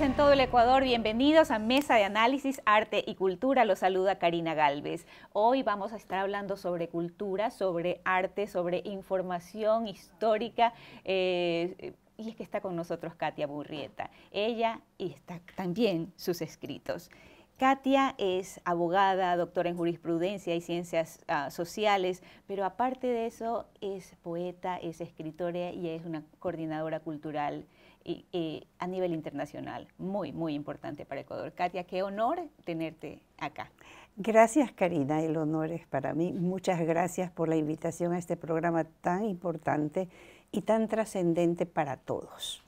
en todo el Ecuador, bienvenidos a Mesa de Análisis, Arte y Cultura. Los saluda Karina Galvez. Hoy vamos a estar hablando sobre cultura, sobre arte, sobre información histórica. Eh, y es que está con nosotros Katia Burrieta. Ella está también sus escritos. Katia es abogada, doctora en jurisprudencia y ciencias ah, sociales, pero aparte de eso es poeta, es escritora y es una coordinadora cultural y, a nivel internacional, muy, muy importante para Ecuador. Katia, qué honor tenerte acá. Gracias, Karina, el honor es para mí. Muchas gracias por la invitación a este programa tan importante y tan trascendente para todos.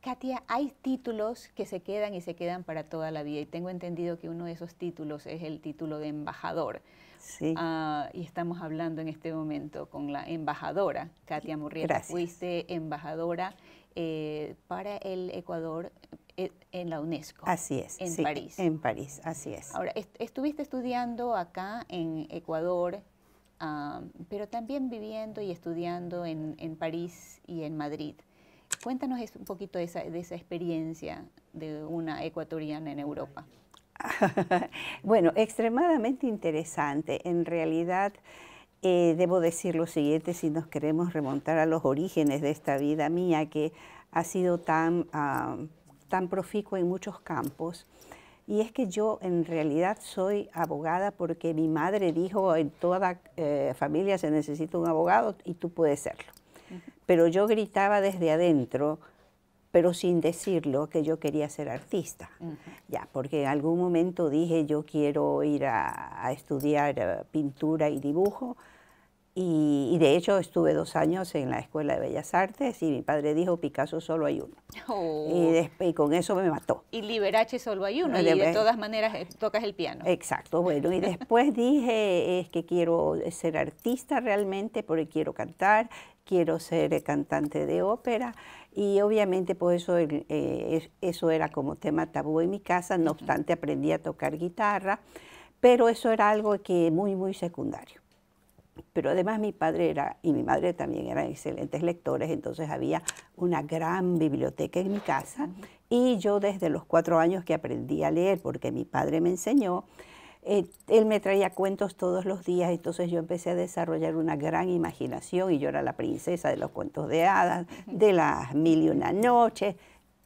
Katia, hay títulos que se quedan y se quedan para toda la vida y tengo entendido que uno de esos títulos es el título de embajador. Sí. Ah, y estamos hablando en este momento con la embajadora, Katia Murrieta. Gracias. Fuiste embajadora eh, para el Ecuador eh, en la UNESCO. Así es. En París. En París, así es. Ahora, estuviste estudiando acá en Ecuador, pero también viviendo y estudiando en, París y en Madrid. Cuéntanos un poquito esa, de esa experiencia de una ecuatoriana en Europa. bueno, extremadamente interesante. En realidad... Eh, debo decir lo siguiente si nos queremos remontar a los orígenes de esta vida mía que ha sido tan, tan proficua en muchos campos. Y es que yo en realidad soy abogada porque mi madre dijo en toda eh, familia se necesita un abogado y tú puedes serlo. Pero yo gritaba desde adentro, pero sin decirlo, que yo quería ser artista. Ya, porque en algún momento dije yo quiero ir a estudiar eh, pintura y dibujo y, de hecho estuve dos años en la Escuela de Bellas Artes y mi padre dijo, Picasso solo hay uno. Y, oh. con eso me mató. Y Liberace solo hay uno. Ah, y de, todas maneras eh, tocas el piano. Exacto, bueno. Y después dije, es que quiero ser artista realmente porque quiero cantar, quiero ser cantante de ópera. Y obviamente pues eso, eh, eso era como tema tabú en mi casa, no obstante aprendí a tocar guitarra, pero eso era algo que muy, muy secundario pero además mi padre era, y mi madre también eran excelentes lectores, entonces había una gran biblioteca en mi casa y yo desde los cuatro años que aprendí a leer, porque mi padre me enseñó, eh, él me traía cuentos todos los días, entonces yo empecé a desarrollar una gran imaginación y yo era la princesa de los cuentos de hadas, de las mil y una noches.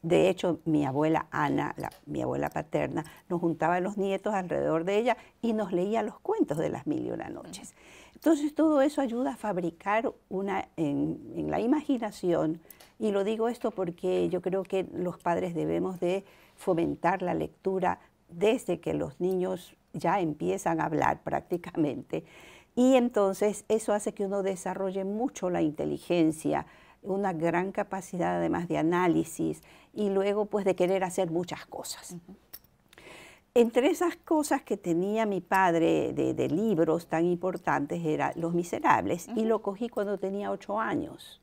De hecho, mi abuela Ana, mi abuela paterna, nos juntaba a los nietos alrededor de ella y nos leía los cuentos de las mil y una noches. Entonces todo eso ayuda a fabricar una, en, la imaginación, y lo digo esto porque yo creo que los padres debemos de fomentar la lectura desde que los niños ya empiezan a hablar prácticamente. Y entonces eso hace que uno desarrolle mucho la inteligencia, una gran capacidad además de análisis y luego pues de querer hacer muchas cosas. Entre esas cosas que tenía mi padre de, libros tan importantes era Los Miserables y lo cogí cuando tenía ocho años.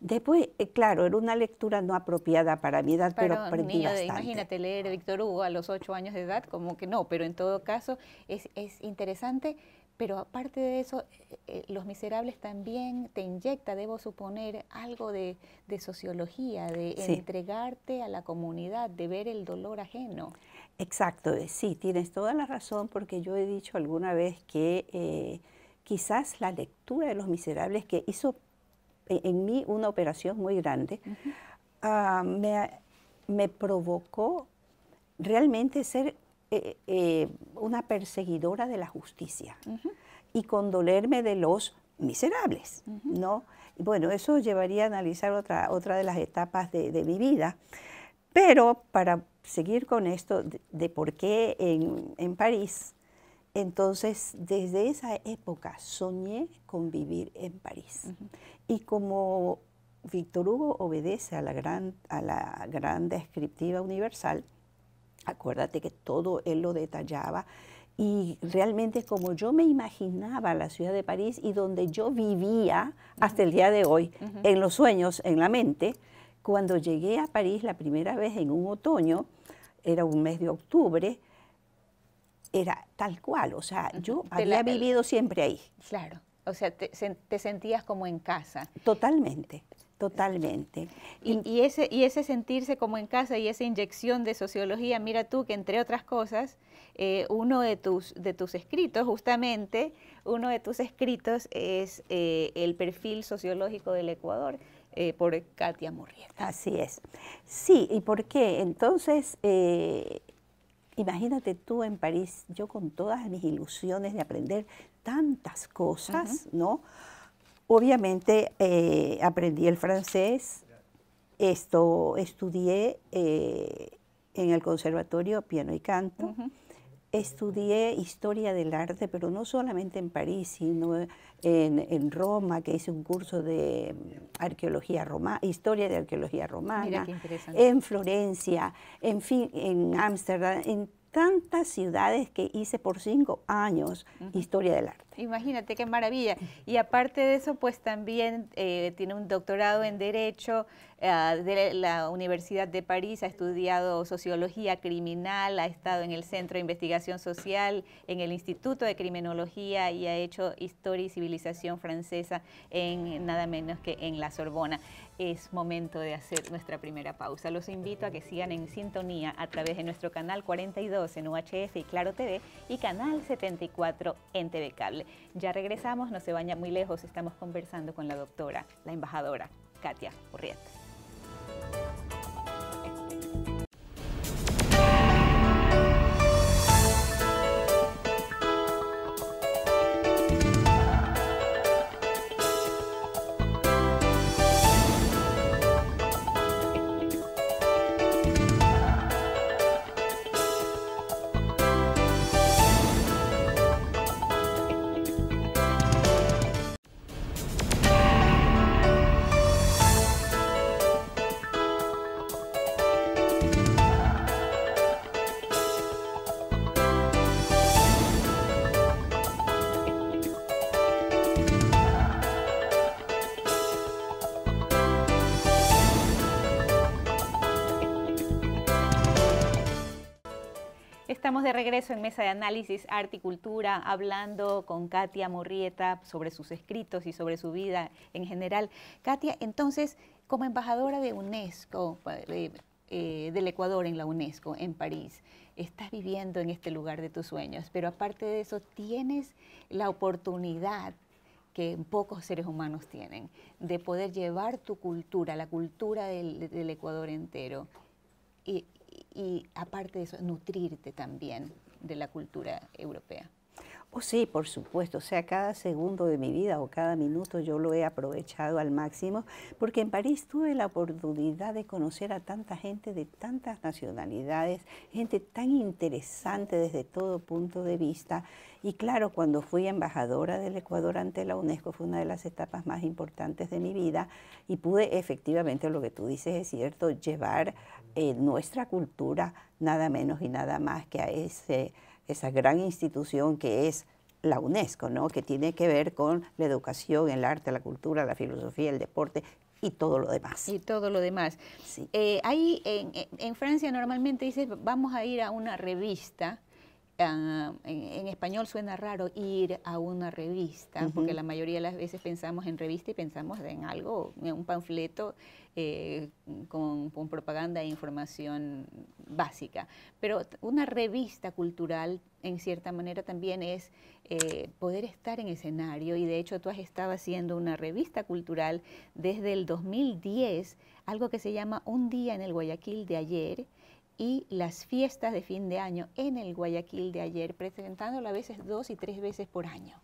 Después, eh, claro, era una lectura no apropiada para mi edad, pero aprendí niño, Imagínate leer Víctor Hugo a los ocho años de edad, como que no, pero en todo caso es, es interesante pero aparte de eso, eh, eh, Los Miserables también te inyecta, debo suponer, algo de, sociología, de entregarte a la comunidad, de ver el dolor ajeno. Exacto, eh, sí, tienes toda la razón porque yo he dicho alguna vez que quizás la lectura de Los Miserables que hizo en, mí una operación muy grande, ah, me, me provocó realmente ser eh, eh, una perseguidora de la justicia y condolerme de los miserables, Bueno, eso llevaría a analizar otra, otra de las etapas de, mi vida. Pero para seguir con esto de, por qué en, París, entonces desde esa época soñé con vivir en París. Y como Víctor Hugo obedece a la gran, a la gran descriptiva universal, Acuérdate que todo él lo detallaba y realmente como yo me imaginaba la ciudad de París y donde yo vivía hasta el día de hoy, en los sueños, en la mente, cuando llegué a París la primera vez en un otoño, era un mes de octubre, era tal cual, o sea, yo había vivido siempre ahí. Claro, o sea, te, te, sentías como en casa. Totalmente. Totalmente. Y, ese, y ese sentirse como en casa y esa inyección de sociología, mira tú que entre otras cosas, eh, uno de tus, de tus escritos, justamente, uno de tus escritos es eh, el perfil sociológico del Ecuador eh, por Katia Murrieta. Así es. Sí, ¿y por qué? Entonces, imagínate tú en París, yo con todas mis ilusiones de aprender tantas cosas, ¿no? Obviamente eh, aprendí el francés, esto estudié eh, en el conservatorio piano y canto, estudié historia del arte, pero no solamente en París, sino en, Roma, que hice un curso de mm, arqueología romana, historia de arqueología romana, en Florencia, en fin, en Ámsterdam, tantas ciudades que hice por cinco años historia del arte. Imagínate qué maravilla. Y aparte de eso, pues también eh, tiene un doctorado en Derecho ah, de la Universidad de París, ha estudiado sociología criminal, ha estado en el Centro de Investigación Social, en el Instituto de Criminología y ha hecho historia y civilización francesa en nada menos que en la Sorbona es momento de hacer nuestra primera pausa. Los invito a que sigan en sintonía a través de nuestro canal 42 en UHF y Claro TV y canal 74 en TV Cable. Ya regresamos, no se baña muy lejos, estamos conversando con la doctora, la embajadora Katia Urrieta. Estamos de regreso en Mesa de Análisis Arte y Cultura, hablando con Katia Morrieta sobre sus escritos y sobre su vida en general. Katia, entonces, como embajadora de UNESCO, eh, del Ecuador en la UNESCO, en París, estás viviendo en este lugar de tus sueños, pero aparte de eso, tienes la oportunidad que pocos seres humanos tienen, de poder llevar tu cultura, la cultura del, del Ecuador entero, y y aparte de eso, nutrirte también de la cultura europea. Oh, sí, por supuesto. O sea, cada segundo de mi vida o cada minuto yo lo he aprovechado al máximo, porque en París tuve la oportunidad de conocer a tanta gente de tantas nacionalidades, gente tan interesante desde todo punto de vista. Y claro, cuando fui embajadora del Ecuador ante la UNESCO fue una de las etapas más importantes de mi vida y pude efectivamente, lo que tú dices es cierto, llevar eh, nuestra cultura nada menos y nada más que a ese, esa gran institución que es la UNESCO, ¿no? que tiene que ver con la educación, el arte, la cultura, la filosofía, el deporte y todo lo demás. Y todo lo demás. Eh, ahí en, en, Francia normalmente dices, vamos a ir a una revista Ah, en, español suena raro ir a una revista, porque la mayoría de las veces pensamos en revista y pensamos en algo, en un panfleto eh, con, propaganda e información básica. Pero una revista cultural, en cierta manera, también es eh, poder estar en escenario, y de hecho tú has estado haciendo una revista cultural desde el 2010, algo que se llama Un día en el Guayaquil de ayer, y las fiestas de fin de año en el Guayaquil de ayer, presentándola a veces dos y tres veces por año.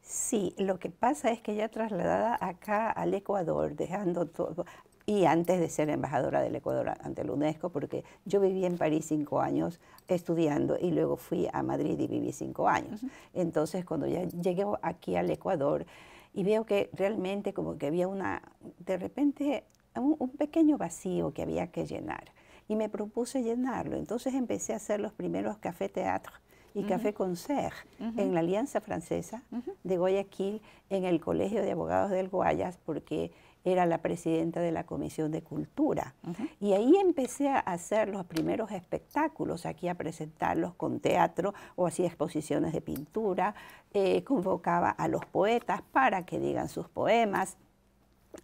Sí, lo que pasa es que ya trasladada acá al Ecuador, dejando todo, y antes de ser embajadora del Ecuador ante la UNESCO, porque yo viví en París cinco años estudiando y luego fui a Madrid y viví cinco años. Entonces, cuando ya llegué aquí al Ecuador y veo que realmente como que había una, de repente, un pequeño vacío que había que llenar y me propuse llenarlo. Entonces empecé a hacer los primeros café teatro y café concert en la Alianza Francesa de Guayaquil, en el Colegio de Abogados del Guayas, porque era la presidenta de la Comisión de Cultura. Y ahí empecé a hacer los primeros espectáculos, aquí a presentarlos con teatro o así exposiciones de pintura, eh, convocaba a los poetas para que digan sus poemas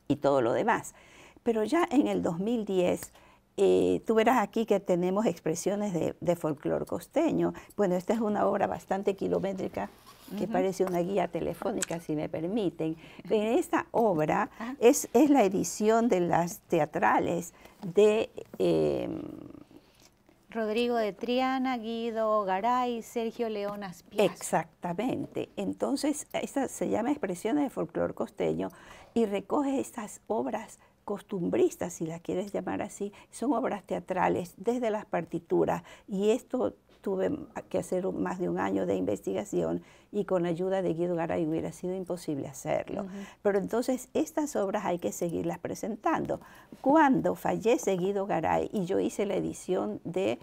y todo lo demás. Pero ya en el 2010 eh, tú verás aquí que tenemos expresiones de, folclor costeño. Bueno, esta es una obra bastante kilométrica que parece una guía telefónica, si me permiten. En esta obra ah. es, es la edición de las teatrales de... Em, Rodrigo de Triana, Guido Garay, Sergio León Aspiazo. Exactamente. Entonces, esta se llama Expresiones de Folclor Costeño y recoge estas obras costumbristas, si las quieres llamar así, son obras teatrales desde las partituras y esto tuve que hacer más de un año de investigación y con ayuda de Guido Garay hubiera sido imposible hacerlo. Pero entonces estas obras hay que seguirlas presentando. Cuando fallece Guido Garay y yo hice la edición de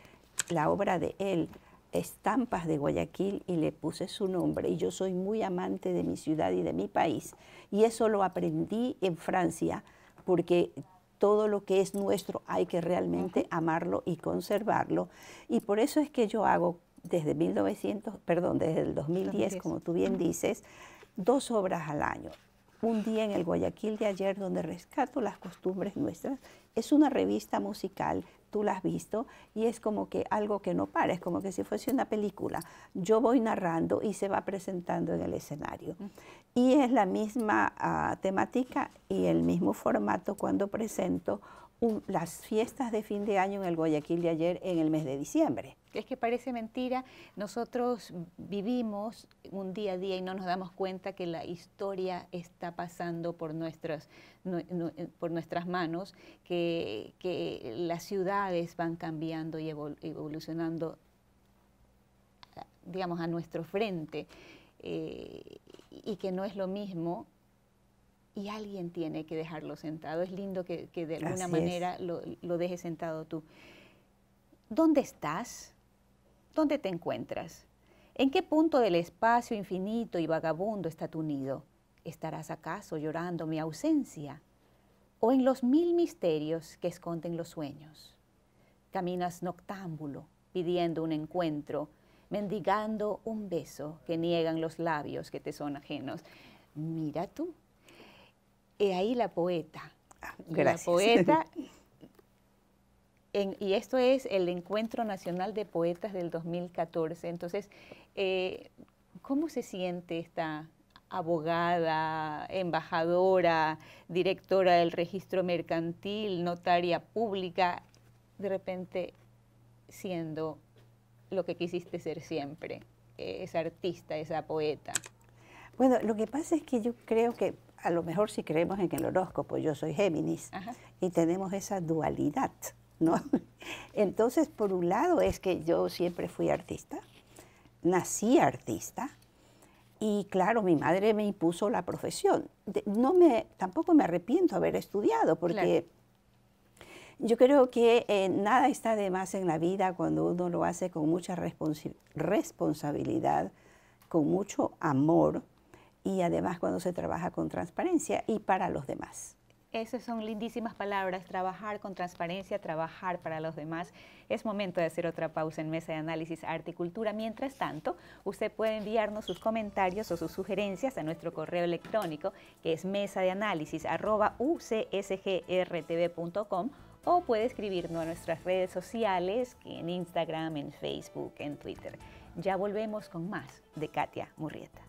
la obra de él, estampas de Guayaquil y le puse su nombre. Y yo soy muy amante de mi ciudad y de mi país. Y eso lo aprendí en Francia porque todo lo que es nuestro hay que realmente amarlo y conservarlo. Y por eso es que yo hago desde 1900, perdón, desde el 2010, como tú bien dices, dos obras al año. Un día en el Guayaquil de ayer donde rescato las costumbres nuestras. Es una revista musical, tú la has visto, y es como que algo que no para, es como que si fuese una película. Yo voy narrando y se va presentando en el escenario y es la misma ah, temática y el mismo formato cuando presento las fiestas de fin de año en el Guayaquil de ayer en el mes de diciembre. Es que parece mentira, nosotros vivimos un día a día y no nos damos cuenta que la historia está pasando por nuestras, eh, por nuestras manos, que, las ciudades van cambiando y evolucionando, ah, digamos, a nuestro frente. Eh, y que no es lo mismo y alguien tiene que dejarlo sentado. Es lindo que, de alguna manera lo, lo, dejes sentado tú. ¿Dónde estás? ¿Dónde te encuentras? ¿En qué punto del espacio infinito y vagabundo está tu nido? ¿Estarás acaso llorando mi ausencia? ¿O en los mil misterios que esconden los sueños? Caminas noctámbulo pidiendo un encuentro mendigando un beso que niegan los labios que te son ajenos. Mira tú. Y ahí la poeta. Ah, la poeta. y esto es el Encuentro Nacional de Poetas del 2014. Entonces, eh, ¿cómo se siente esta abogada, embajadora, directora del registro mercantil, notaria pública, de repente siendo lo que quisiste ser siempre, eh, esa artista, esa poeta? Bueno, lo que pasa es que yo creo que a lo mejor si creemos en el horóscopo, yo soy Géminis, y tenemos esa dualidad, ¿no? Entonces, por un lado es que yo siempre fui artista, nací artista, y claro, mi madre me impuso la profesión. no me, tampoco me arrepiento de haber estudiado, porque yo creo que eh, nada está de más en la vida cuando uno lo hace con mucha responsabilidad, con mucho amor y además cuando se trabaja con transparencia y para los demás. Esas son lindísimas palabras, trabajar con transparencia, trabajar para los demás. Es momento de hacer otra pausa en Mesa de Análisis Arte y Cultura. Mientras tanto, usted puede enviarnos sus comentarios o sus sugerencias a nuestro correo electrónico que es mesa de análisis o puede escribirnos a nuestras redes sociales en Instagram, en Facebook, en Twitter. Ya volvemos con más de Katia Murrieta.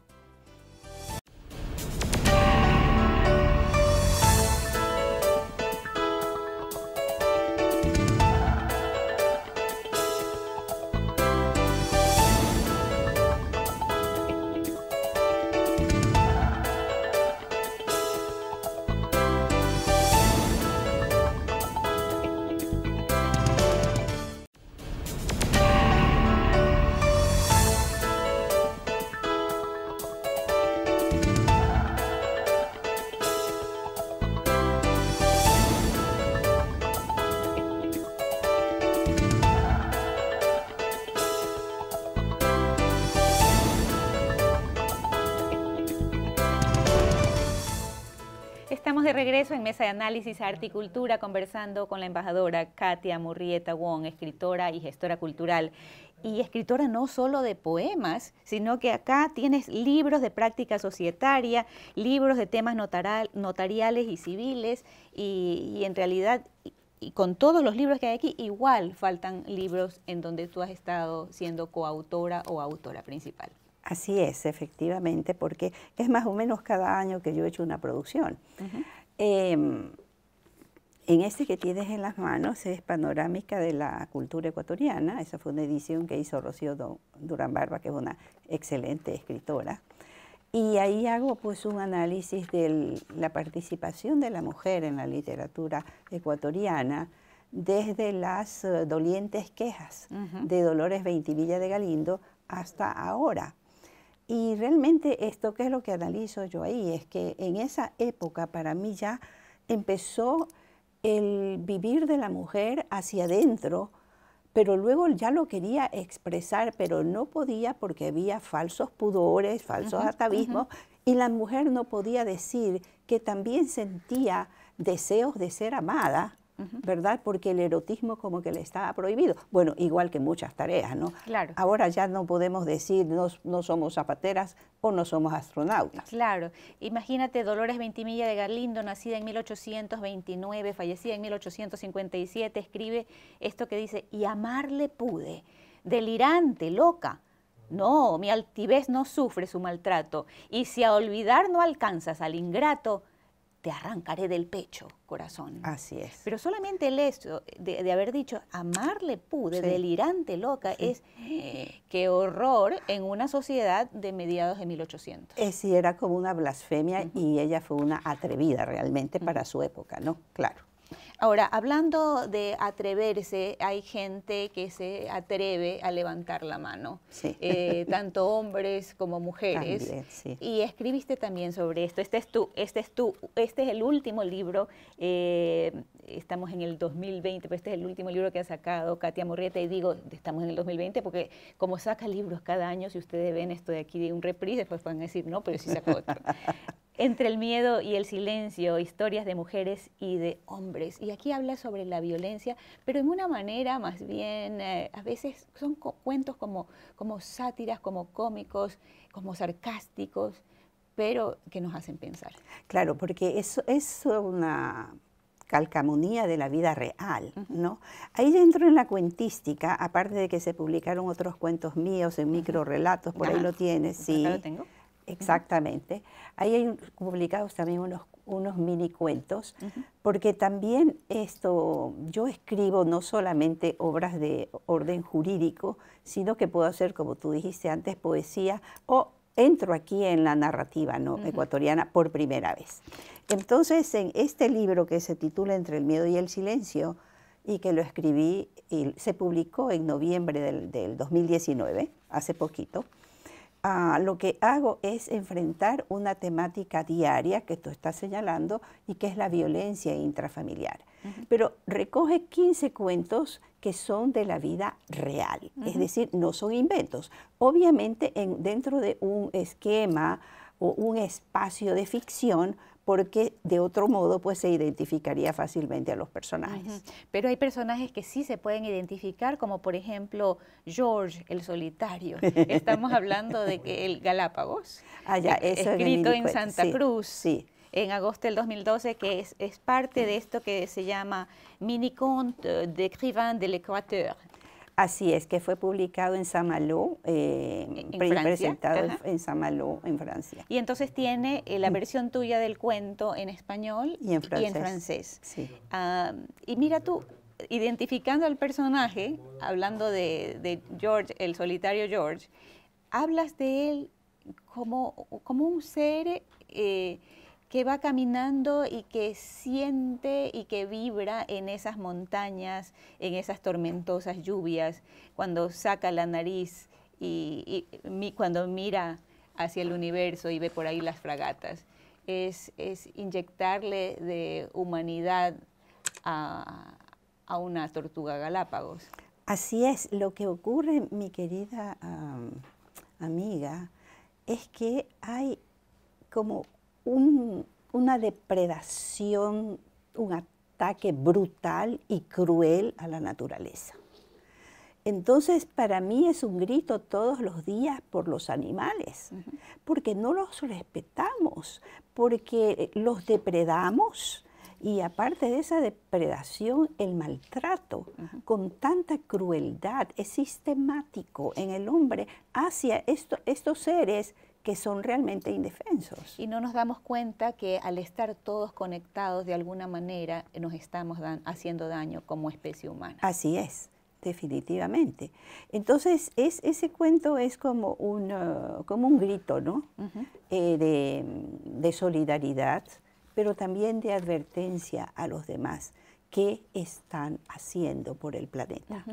regreso en Mesa de Análisis a y conversando con la embajadora Katia Murrieta Wong, escritora y gestora cultural. Y escritora no solo de poemas, sino que acá tienes libros de práctica societaria, libros de temas notariales y civiles, y, en realidad y con todos los libros que hay aquí, igual faltan libros en donde tú has estado siendo coautora o autora principal. Así es, efectivamente, porque es más o menos cada año que yo he hecho una producción. Em, en este que tienes en las manos es Panorámica de la Cultura Ecuatoriana. Esa fue una edición que hizo Rocío Durán Barba, que es una excelente escritora. Y ahí hago pues un análisis de la participación de la mujer en la literatura ecuatoriana desde las eh, dolientes quejas de Dolores Veintivilla de Galindo hasta ahora. Y realmente esto que es lo que analizo yo ahí, es que en esa época para mí ya empezó el vivir de la mujer hacia adentro, pero luego ya lo quería expresar, pero no podía porque había falsos pudores, falsos atavismos, y la mujer no podía decir que también sentía deseos de ser amada ¿verdad? Porque el erotismo como que le estaba prohibido. Bueno, igual que muchas tareas, ¿no? Claro. Ahora ya no podemos decir no, no somos zapateras o no somos astronautas. Claro. Imagínate Dolores Ventimilla de Galindo, nacida en 1829, fallecida en 1857, escribe esto que dice, y amarle pude, delirante, loca. No, mi altivez no sufre su maltrato, y si a olvidar no alcanzas al ingrato, te arrancaré del pecho, corazón. Así es. Pero solamente el hecho de, haber dicho, amarle pude, delirante, loca, es qué horror en una sociedad de mediados de 1800. Es, sí, era como una blasfemia y ella fue una atrevida realmente para su época, ¿no? Claro. Ahora, hablando de atreverse, hay gente que se atreve a levantar la mano, eh, tanto hombres como mujeres. Y escribiste también sobre esto. Este es tu, este es tu, este es el último libro. Eh, estamos en el 2020, pero este es el último libro que ha sacado Katia Morrieta y digo, estamos en el 2020 porque como saca libros cada año, si ustedes ven esto de aquí de un reprise, después pueden decir, no, pero sí sacó otro. Entre el miedo y el silencio, historias de mujeres y de hombres. Y aquí habla sobre la violencia, pero en una manera más bien, eh, a veces son cuentos como, como sátiras, como cómicos, como sarcásticos, pero que nos hacen pensar. Claro, porque eso es una calcamonía de la vida real, ¿no? Ahí dentro en la cuentística, aparte de que se publicaron otros cuentos míos en micro por ahí lo tienes, sí. Lo tengo. Exactamente. Ahí hay publicados también unos, unos mini cuentos, porque también esto, yo escribo no solamente obras de orden jurídico, sino que puedo hacer, como tú dijiste antes, poesía o entro aquí en la narrativa ecuatoriana por primera vez. Entonces, en este libro que se titula Entre el miedo y el silencio, y que lo escribí y se publicó en noviembre del 2019, hace poquito, Ah, lo que hago es enfrentar una temática diaria que tú estás señalando y que es la violencia intrafamiliar. Pero recoge 15 cuentos que son de la vida real, es decir, no son inventos. Obviamente en, dentro de un esquema o un espacio de ficción, porque de otro modo pues se identificaría fácilmente a los personajes. Pero hay personajes que sí se pueden identificar, como por ejemplo George el solitario. Estamos hablando de que el Galápagos, ah, eh, escrito en Santa Cruz. Sí. En agosto del 2012, que es, es parte de esto que se llama Mini de d'écrivain de l'Équateur. Así es, que fue publicado en Samaló, eh, presentado en Samaló, en Francia. Y entonces tiene eh, la mm. versión tuya del cuento en español y en francés. Y, y mira tú, identificando al personaje, hablando de, George, el solitario George, hablas de él como, como un ser... Eh, que va caminando y que siente y que vibra en esas montañas, en esas tormentosas lluvias, cuando saca la nariz y, cuando mira hacia el universo y ve por ahí las fragatas. Es, inyectarle de humanidad a, una tortuga Galápagos. Así es, lo que ocurre, mi querida amiga, es que hay como una depredación, un ataque brutal y cruel a la naturaleza. Entonces, para mí es un grito todos los días por los animales, porque no los respetamos, porque los depredamos y aparte de esa depredación, el maltrato con tanta crueldad es sistemático en el hombre hacia estos seres que son realmente indefensos. Y no nos damos cuenta que al estar todos conectados de alguna manera eh, nos estamos haciendo daño como especie humana. Así es, definitivamente. Entonces, ese cuento es como un, eh, como un grito, ¿no? Eh, de, solidaridad, pero también de advertencia a los demás. que están haciendo por el planeta?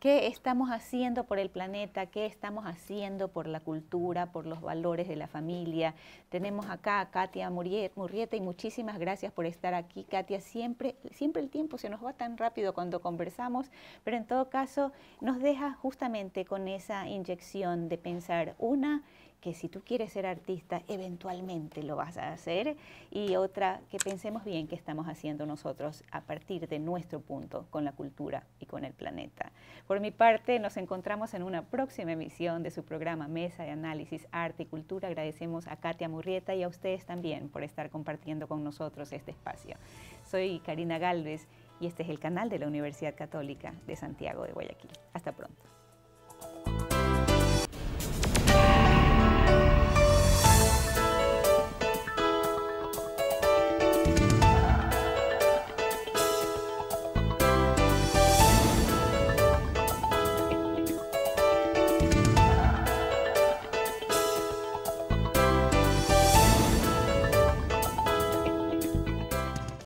¿Qué estamos haciendo por el planeta? ¿Qué estamos haciendo por la cultura, por los valores de la familia? Tenemos acá a Katia Murrieta y muchísimas gracias por estar aquí. Katia, siempre, siempre el tiempo se nos va tan rápido cuando conversamos, pero en todo caso nos deja justamente con esa inyección de pensar una que si tú quieres ser artista, eventualmente lo vas a hacer. Y otra, que pensemos bien que estamos haciendo nosotros a partir de nuestro punto con la cultura y con el planeta. Por mi parte, nos encontramos en una próxima emisión de su programa Mesa de Análisis, Arte y Cultura. Agradecemos a Katia Murrieta y a ustedes también por estar compartiendo con nosotros este espacio. Soy Karina Galvez y este es el canal de la Universidad Católica de Santiago de Guayaquil. Hasta pronto.